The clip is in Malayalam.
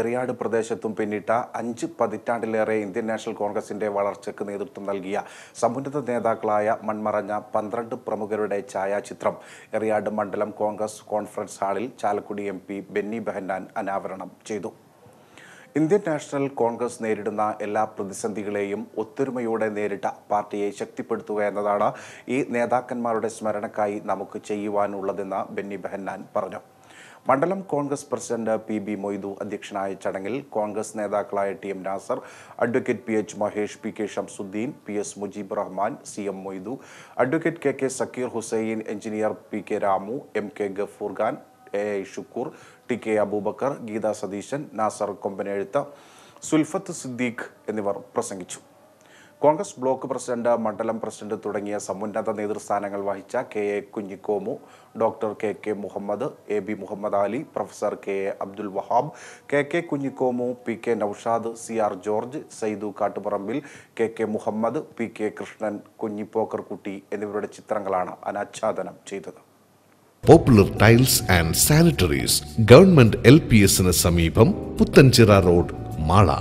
എറിയാട് പ്രദേശത്തും പിന്നിട്ട അഞ്ച് പതിറ്റാണ്ടിലേറെ ഇന്ത്യൻ നാഷണൽ കോൺഗ്രസിന്റെ വളർച്ചയ്ക്ക് നേതൃത്വം നൽകിയ സമുന്നത നേതാക്കളായ മൺമറഞ്ഞ പന്ത്രണ്ട് പ്രമുഖരുടെ ഛായാചിത്രം എറിയാട് മണ്ഡലം കോൺഗ്രസ് കോൺഫറൻസ് ഹാളിൽ ചാലക്കുടി എം പി ബെന്നി ബെഹന്നാൻ അനാവരണം ചെയ്തു ഇന്ത്യൻ നാഷണൽ കോൺഗ്രസ് നേരിടുന്ന എല്ലാ പ്രതിസന്ധികളെയും ഒത്തൊരുമയോടെ നേരിട്ട പാർട്ടിയെ ശക്തിപ്പെടുത്തുക എന്നതാണ് ഈ നേതാക്കന്മാരുടെ സ്മരണക്കായി നമുക്ക് ചെയ്യുവാനുള്ളതെന്ന് ബെന്നി ബെഹന്നാൻ പറഞ്ഞു മണ്ഡലം Congress president P B Moidu അധ്യക്ഷനായ ചടങ്ങിൽ കോൺഗ്രസ് നേതാക്കളായ T M Nasar advocate P H Mahesh P K Shamsudheen P S Mujeeb Rahman C M Moidu advocate K K Sakkir Hussain engineer P K Ramu M K Gafoor Khan A I Shukkoor T K Abubacker Geetha Satheesan Nasar Kombanezhuth Sulfath Siddique എന്നിവർ പ്രസംഗിച്ചു കോൺഗ്രസ് ബ്ലോക്ക് പ്രസിഡന്റ് മണ്ഡലം പ്രസിഡന്റ് തുടങ്ങിയ സമുന്നത നേതൃസ്ഥാനങ്ങൾ വഹിച്ച K A Kunhikomu doctor K K Muhammad A B Muhammad Ali professor K A Abdul Wahab K K Kunhikomu P K Noushad C R George Saidu Kattuparambil K K Muhammad P K Krishnan Kunhipokkarkutty എന്നിവരുടെ ചിത്രങ്ങളാണ് അനാച്ഛാദനം ചെയ്തത് popular tiles and sanitaries government L P എസിന് സമീപം പുത്തൻചിറ റോഡ് മാള